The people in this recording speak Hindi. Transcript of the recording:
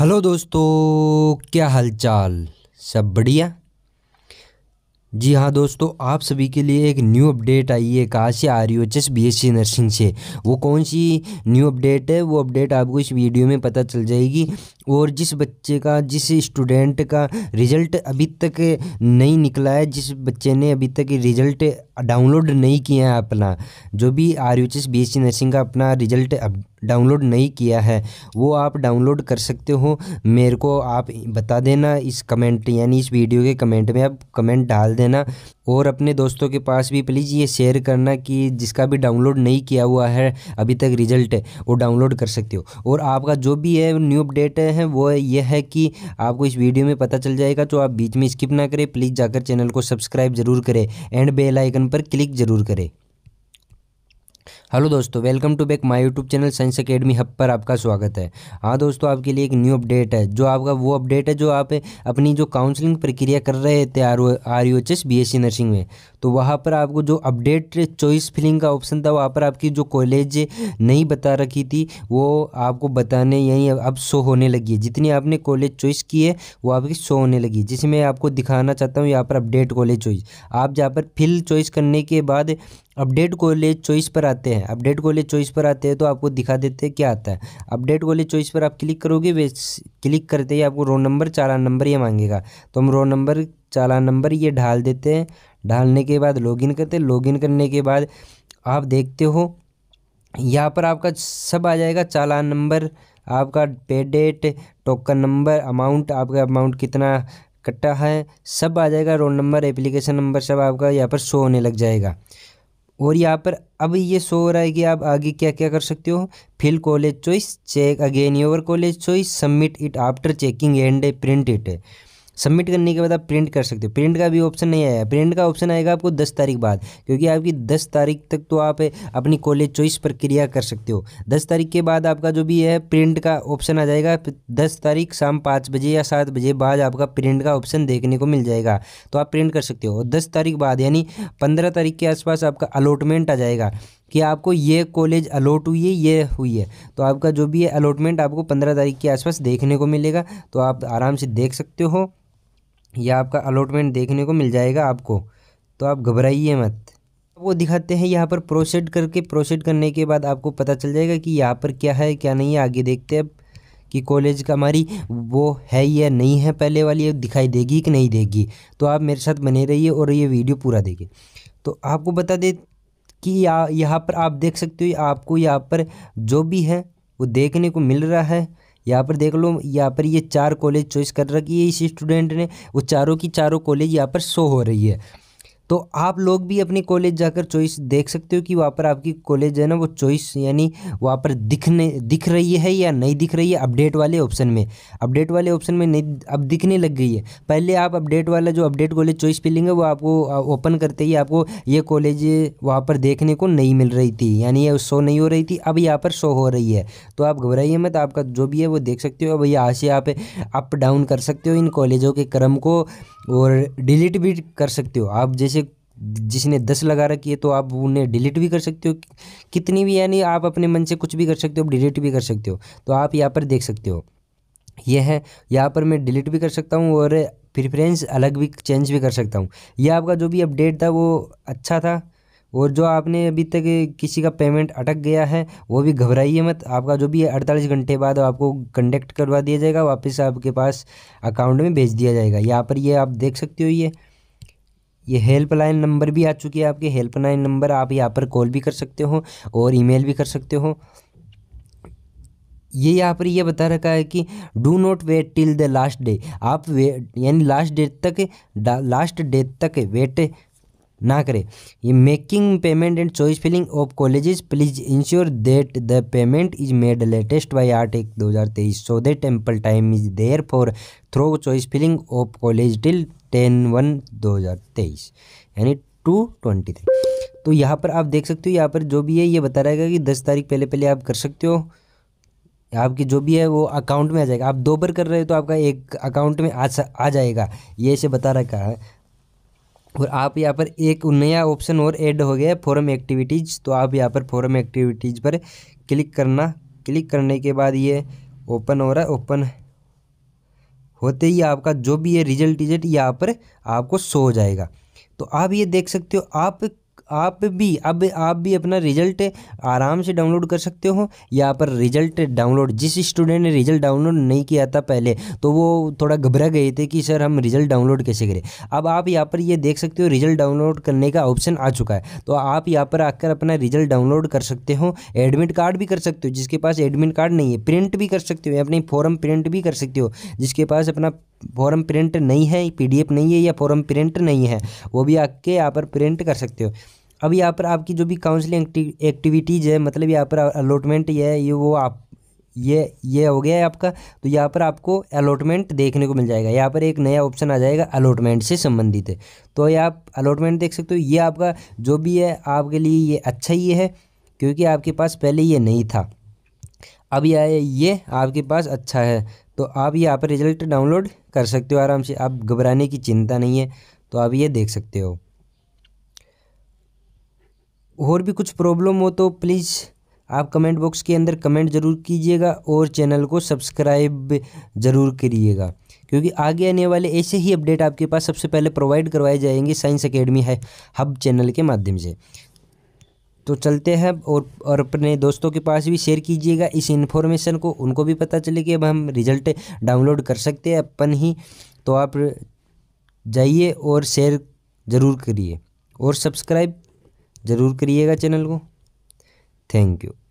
हेलो दोस्तों क्या हालचाल सब बढ़िया जी हाँ दोस्तों आप सभी के लिए एक न्यू अपडेट आई है कहाँ से R U H S B S C nursing से वो कौन सी न्यू अपडेट है वो अपडेट आपको इस वीडियो में पता चल जाएगी और जिस बच्चे का जिस स्टूडेंट का रिजल्ट अभी तक नहीं निकला है जिस बच्चे ने अभी तक रिजल्ट डाउनलोड नहीं किया है अपना जो भी R U H S B S C nursing का अपना रिजल्ट डाउनलोड नहीं किया है वो आप डाउनलोड कर सकते हो मेरे को आप बता देना इस कमेंट यानी इस वीडियो के कमेंट में आप कमेंट डाल देना और अपने दोस्तों के पास भी प्लीज़ ये शेयर करना कि जिसका भी डाउनलोड नहीं किया हुआ है अभी तक रिजल्ट है वो डाउनलोड कर सकते हो और आपका जो भी है न्यू अपडेट है वो ये है कि आपको इस वीडियो में पता चल जाएगा तो आप बीच में स्किप ना करें प्लीज़ जाकर चैनल को सब्सक्राइब ज़रूर करें एंड बेलाइकन पर क्लिक ज़रूर करें हेलो दोस्तों welcome to back my YouTube channel science academy hub पर आपका स्वागत है हाँ दोस्तों आपके लिए एक न्यू अपडेट है जो आपका वो अपडेट है जो आप अपनी जो काउंसलिंग प्रक्रिया कर रहे थे R R U H S B S C nursing में तो वहाँ पर आपको जो अपडेट चॉइस फिलिंग का ऑप्शन था वहाँ पर आपकी जो कॉलेज नहीं बता रखी थी वो आपको बताने यहीं अब शो होने लगी है जितनी आपने कॉलेज चॉइस की है वो आपकी शो होने लगी है जिसे मैं आपको दिखाना चाहता हूँ यहाँ पर अपडेट कॉलेज चॉइस आप जहाँ पर फिल चॉइस करने के बाद अपडेट कॉलेज चॉइस पर आते हैं अपडेट कॉलेज चॉइस पर आते हैं तो आपको दिखा देते हैं क्या आता है अपडेट कॉलेज चॉइस पर आप क्लिक करोगे वे क्लिक करते ही आपको रोल नंबर चालान नंबर ये मांगेगा तो हम रोल नंबर चालान नंबर ये ढाल देते हैं डालने के बाद लॉगिन करते लॉगिन करने के बाद आप देखते हो यहाँ पर आपका सब आ जाएगा चालान नंबर आपका pay date token number amount आपका अमाउंट कितना कट्टा है सब आ जाएगा रोल नंबर एप्लीकेशन नंबर सब आपका यहाँ पर शो होने लग जाएगा और यहाँ पर अब ये शो हो रहा है कि आप आगे क्या क्या कर सकते हो fill college choice check again your college choice submit it after checking and print it submit करने के बाद आप प्रिंट कर सकते हो प्रिंट का भी ऑप्शन नहीं आया प्रिंट का ऑप्शन आएगा आपको दस तारीख बाद क्योंकि आपकी दस तारीख तक तो आप अपनी कॉलेज चॉइस प्रक्रिया कर सकते हो दस तारीख के बाद आपका जो भी है प्रिंट का ऑप्शन आ जाएगा दस तारीख शाम पाँच बजे या सात बजे बाद आपका प्रिंट का ऑप्शन देखने को मिल जाएगा तो आप प्रिंट कर सकते हो और दस तारीख बाद यानी पंद्रह तारीख के आसपास आपका अलॉटमेंट आ जाएगा कि आपको ये कॉलेज अलॉट हुई है ये हुई है तो आपका जो भी है अलॉटमेंट आपको पंद्रह तारीख के आसपास देखने को मिलेगा तो आप आराम से देख सकते हो यह आपका अलॉटमेंट देखने को मिल जाएगा आपको तो आप घबराइए मत वो दिखाते हैं यहाँ पर प्रोसेड करके प्रोसेड करने के बाद आपको पता चल जाएगा कि यहाँ पर क्या है क्या नहीं है आगे देखते हैं कि कॉलेज का हमारी वो है या नहीं है पहले वाली दिखाई देगी कि नहीं देगी तो आप मेरे साथ बने रहिए और ये वीडियो पूरा देखिए तो आपको बता दे कि यहाँ पर आप देख सकते हो आपको यहाँ पर जो भी है वो देखने को मिल रहा है यहाँ पर देख लो यहाँ पर ये चार कॉलेज चॉइस कर रखी है इस स्टूडेंट ने वो चारों की चारों कॉलेज यहाँ पर शो हो रही है तो आप लोग भी अपने कॉलेज जाकर चॉइस देख सकते हो कि वहाँ पर आपकी कॉलेज है ना वो चॉइस यानी वहाँ पर दिखने दिख रही है या नहीं दिख रही है अपडेट वाले ऑप्शन में अपडेट वाले ऑप्शन में नहीं अब दिखने लग गई है पहले आप अपडेट वाला जो अपडेट कॉलेज चॉइस पे लेंगे वो आपको ओपन करते ही आपको ये कॉलेज वहाँ पर देखने को नहीं मिल रही थी यानी ये शो नहीं हो रही थी अब यहाँ पर शो हो रही है तो आप घबराइए मत आपका जो भी है वो देख सकते हो अब यहाँ से आप अप डाउन कर सकते हो इन कॉलेजों के क्रम को और डिलीट भी कर सकते हो आप जैसे जिसने दस लगा रखी है तो आप उन्हें डिलीट भी कर सकते हो कितनी भी यानी आप अपने मन से कुछ भी कर सकते हो डिलीट भी कर सकते हो तो आप यहाँ पर देख सकते हो ये है यहाँ पर मैं डिलीट भी कर सकता हूँ और प्रिफ्रेंस अलग भी चेंज भी कर सकता हूँ यह आपका जो भी अपडेट था वो अच्छा था और जो आपने अभी तक किसी का पेमेंट अटक गया है वो भी घबराइए मत आपका जो भी है अड़तालीस घंटे बाद आपको कंडक्ट करवा दिया जाएगा वापस आपके पास अकाउंट में भेज दिया जाएगा यहाँ पर ये आप देख सकते हो ये ये हेल्पलाइन नंबर भी आ चुकी है आपके हेल्पलाइन नंबर आप यहाँ पर कॉल भी कर सकते हो और ईमेल भी कर सकते हो ये यहाँ पर यह बता रखा है कि do not wait till the last day आप वे यानी लास्ट डेट तक लास्ट डेट तक वेट ना करें ये making payment and choice filling of colleges please ensure that the payment is made latest by आठ एक दो हज़ार तेईस so that ample time is there for through choice filling of college till ten one दो हज़ार तेईस यानी टू ट्वेंटी थ्री तो यहाँ पर आप देख सकते हो यहाँ पर जो भी है ये बता रहेगा कि दस तारीख पहले पहले आप कर सकते हो आपकी जो भी है वो अकाउंट में आ जाएगा आप दो बार कर रहे हो तो आपका एक अकाउंट में आ, आ जाएगा ये इसे बता रखा है और आप यहाँ पर एक नया ऑप्शन और ऐड हो गया है फॉरम एक्टिविटीज़ तो आप यहाँ पर फॉरम एक्टिविटीज़ पर क्लिक करना क्लिक करने के बाद ये ओपन हो रहा है ओपन होते ही आपका जो भी ये रिजल्ट इजल्ट यहाँ पर आपको शो हो जाएगा तो आप ये देख सकते हो आप आप भी अब आप भी अपना रिजल्ट आराम से डाउनलोड कर सकते हो यहाँ पर रिजल्ट डाउनलोड जिस स्टूडेंट ने रिजल्ट डाउनलोड नहीं किया था पहले तो वो थोड़ा घबरा गए थे कि सर हम रिजल्ट डाउनलोड कैसे करें अब आप यहाँ पर ये देख सकते हो रिजल्ट डाउनलोड करने का ऑप्शन आ चुका है तो आप यहाँ पर आकर अपना रिजल्ट डाउनलोड कर सकते हो एडमिट कार्ड भी कर सकते हो जिसके पास एडमिट कार्ड नहीं है प्रिंट भी कर सकते हो या अपनी फॉर्म प्रिंट भी कर सकते हो जिसके पास अपना फॉर्म प्रिंट नहीं है पीडीएफ नहीं है या फॉर्म प्रिंट नहीं है वो भी आके यहाँ पर प्रिंट कर सकते हो अब यहाँ पर आपकी जो भी काउंसलिंग एक्टिविटीज़ है मतलब यहाँ पर अलॉटमेंट ये है ये वो आप ये ये हो गया है आपका तो यहाँ पर आपको अलॉटमेंट देखने को मिल जाएगा यहाँ पर एक नया ऑप्शन आ जाएगा अलॉटमेंट से संबंधित है तो ये आप अलॉटमेंट देख सकते हो ये आपका जो भी है आपके लिए ये अच्छा ही है क्योंकि आपके पास पहले ये नहीं था अब यह ये आपके पास अच्छा है तो आप यहाँ पर रिजल्ट डाउनलोड कर सकते हो आराम से आप घबराने की चिंता नहीं है तो आप ये देख सकते हो और भी कुछ प्रॉब्लम हो तो प्लीज़ आप कमेंट बॉक्स के अंदर कमेंट ज़रूर कीजिएगा और चैनल को सब्सक्राइब ज़रूर करिएगा क्योंकि आगे आने वाले ऐसे ही अपडेट आपके पास सबसे पहले प्रोवाइड करवाए जाएंगे साइंस अकेडमी है हब चैनल के माध्यम से तो चलते हैं और और अपने दोस्तों के पास भी शेयर कीजिएगा इस इन्फॉर्मेशन को उनको भी पता चले कि अब हम रिज़ल्ट डाउनलोड कर सकते हैं अपन ही तो आप जाइए और शेयर ज़रूर करिए और सब्सक्राइब ज़रूर करिएगा चैनल को थैंक यू